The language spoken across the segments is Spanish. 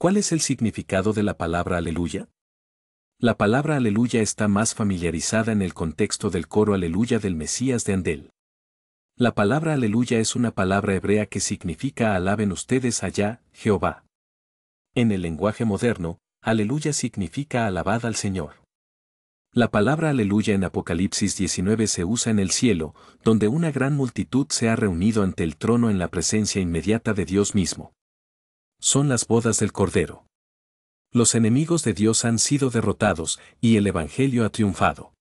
¿Cuál es el significado de la palabra aleluya? La palabra aleluya está más familiarizada en el contexto del coro aleluya del Mesías de Andel. La palabra aleluya es una palabra hebrea que significa alaben ustedes allá, Jehová. En el lenguaje moderno, aleluya significa alabad al Señor. La palabra aleluya en Apocalipsis 19 se usa en el cielo, donde una gran multitud se ha reunido ante el trono en la presencia inmediata de Dios mismo son las bodas del Cordero. Los enemigos de Dios han sido derrotados y el Evangelio ha triunfado.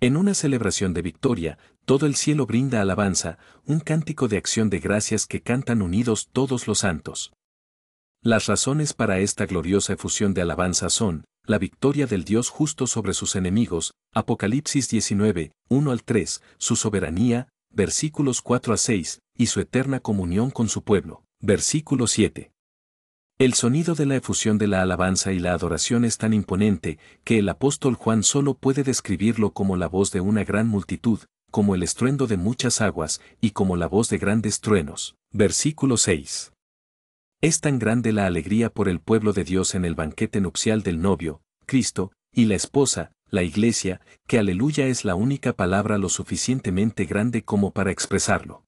En una celebración de victoria, todo el cielo brinda alabanza, un cántico de acción de gracias que cantan unidos todos los santos. Las razones para esta gloriosa efusión de alabanza son, la victoria del Dios justo sobre sus enemigos, Apocalipsis 19, 1 al 3, su soberanía, versículos 4 a 6, y su eterna comunión con su pueblo, versículo 7. El sonido de la efusión de la alabanza y la adoración es tan imponente que el apóstol Juan solo puede describirlo como la voz de una gran multitud, como el estruendo de muchas aguas y como la voz de grandes truenos. Versículo 6. Es tan grande la alegría por el pueblo de Dios en el banquete nupcial del novio, Cristo, y la esposa, la iglesia, que aleluya es la única palabra lo suficientemente grande como para expresarlo.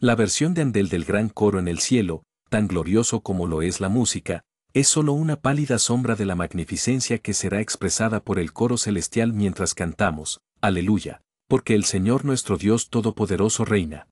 La versión de Andel del gran coro en el cielo, tan glorioso como lo es la música, es solo una pálida sombra de la magnificencia que será expresada por el coro celestial mientras cantamos, Aleluya, porque el Señor nuestro Dios Todopoderoso reina.